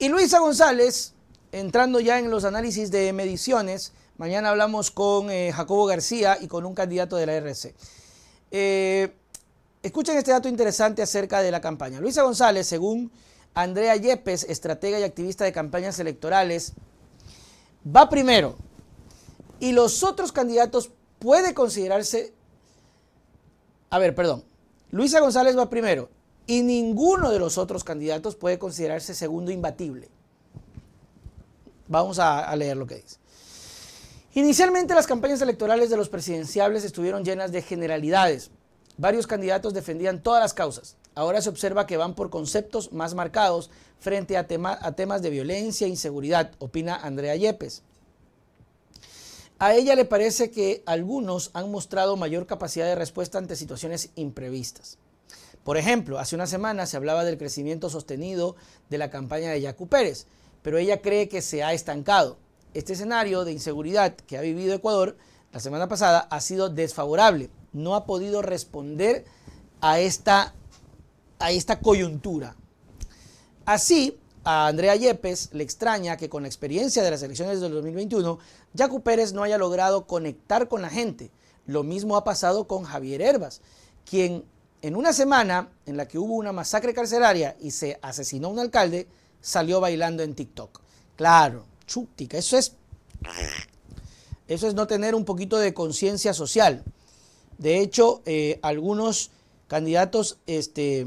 Y Luisa González, entrando ya en los análisis de mediciones, mañana hablamos con eh, Jacobo García y con un candidato de la RC. Eh, escuchen este dato interesante acerca de la campaña. Luisa González, según Andrea Yepes, estratega y activista de campañas electorales, va primero y los otros candidatos puede considerarse... A ver, perdón. Luisa González va primero y ninguno de los otros candidatos puede considerarse segundo imbatible. Vamos a, leer lo que dice. Inicialmente las campañas electorales de los presidenciables estuvieron llenas de generalidades. Varios candidatos defendían todas las causas. Ahora se observa que van por conceptos más marcados frente a temas de violencia e inseguridad, opina Andrea Yepes. A ella le parece que algunos han mostrado mayor capacidad de respuesta ante situaciones imprevistas. Por ejemplo, hace una semana se hablaba del crecimiento sostenido de la campaña de Yacu Pérez, pero ella cree que se ha estancado. Este escenario de inseguridad que ha vivido Ecuador la semana pasada ha sido desfavorable. No ha podido responder a esta, a esta coyuntura. Así, a Andrea Yepes le extraña que con la experiencia de las elecciones del 2021, Yacu Pérez no haya logrado conectar con la gente. Lo mismo ha pasado con Javier Herbas, quien en una semana en la que hubo una masacre carcelaria y se asesinó un alcalde, salió bailando en TikTok. Claro, chútica, eso es. Eso es no tener un poquito de conciencia social. De hecho, eh, algunos candidatos este,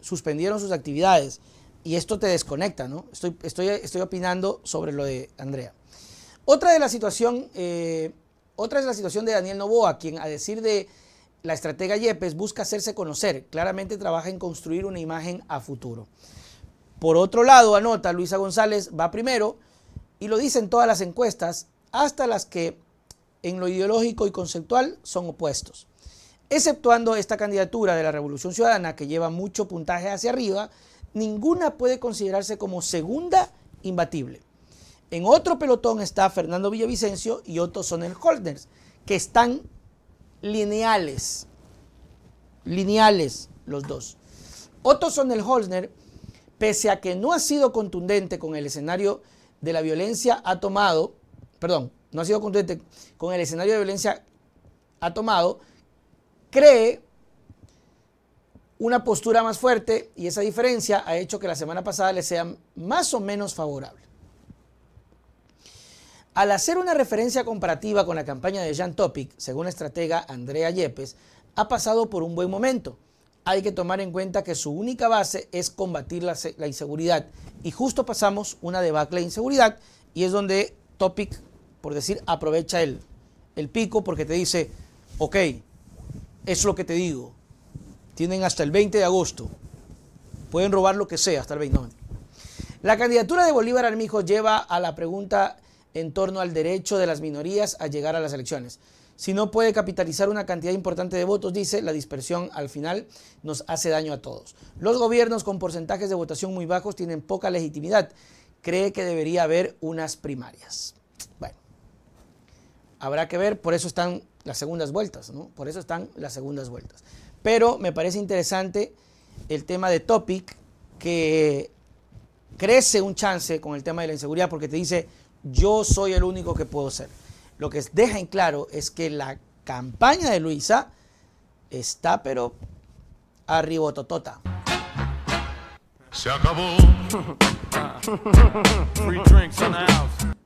suspendieron sus actividades y esto te desconecta, ¿no? Estoy, opinando sobre lo de Andrea. Otra de la situación, eh, otra es la situación de Daniel Novoa, quien a decir de la estratega Yepes busca hacerse conocer. Claramente trabaja en construir una imagen a futuro. Por otro lado, anota, Luisa González va primero y lo dicen todas las encuestas, hasta las que en lo ideológico y conceptual son opuestos. Exceptuando esta candidatura de la Revolución Ciudadana que lleva mucho puntaje hacia arriba, ninguna puede considerarse como segunda imbatible. En otro pelotón está Fernando Villavicencio y son el Holders, que están lineales. Lineales los dos. Otto Sonnenholzner, pese a que no ha sido contundente con el escenario de la violencia, ha tomado, perdón, no ha sido contundente con el escenario de violencia, ha tomado, cree una postura más fuerte y esa diferencia ha hecho que la semana pasada le sea más o menos favorable. Al hacer una referencia comparativa con la campaña de Jean Topic, según la estratega Andrea Yepes, ha pasado por un buen momento. Hay que tomar en cuenta que su única base es combatir la, inseguridad. Y justo pasamos una debacle de inseguridad y es donde Topic, por decir, aprovecha el, el pico porque te dice, ok, es lo que te digo. Tienen hasta el 20 de agosto. Pueden robar lo que sea hasta el 29. La candidatura de Bolívar Armijo lleva a la pregunta en torno al derecho de las minorías a llegar a las elecciones. Si no puede capitalizar una cantidad importante de votos, dice, la dispersión al final nos hace daño a todos. Los gobiernos con porcentajes de votación muy bajos tienen poca legitimidad. Cree que debería haber unas primarias. Bueno, habrá que ver, por eso están las segundas vueltas, ¿no? Por eso están las segundas vueltas. Pero me parece interesante el tema de Topic, que crece un chance con el tema de la inseguridad, porque te dice, yo soy el único que puedo ser. Lo que deja en claro es que la campaña de Luisa está pero Totota Se acabó.